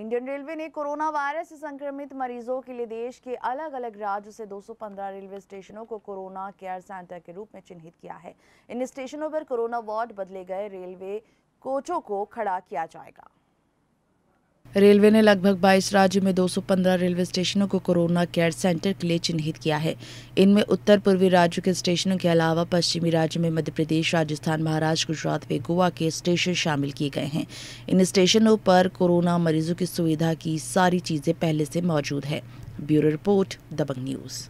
Indian railway ने corona virus से संक्रमित मरीजों के लिए देश के अलग अलग राज्य से 215 रेलवे स्टेशनों को कोरोना केयर सेंटर के रूप में चिन्हित किया है इन स्टेशनों पर कोरोना वार्ड बदले गए रेलवे कोचों को खड़ा किया जाएगा रेलवे ने लगभग 22 राज्य में 215 रेलवे स्टेशनों को कोरोना केयर सेंटर के लिए चिन्हित किया है इनमें उत्तर पूर्वी राज्यों के स्टेशनों के अलावा पश्चिमी राज्य में मध्य प्रदेश राजस्थान महाराष्ट्र गुजरात व गोवा के स्टेशन शामिल किए गए हैं इन स्टेशनों पर कोरोना मरीजों की सुविधा की सारी चीजें पहले से मौजूद है ब्यूरो रिपोर्ट दबंग न्यूज़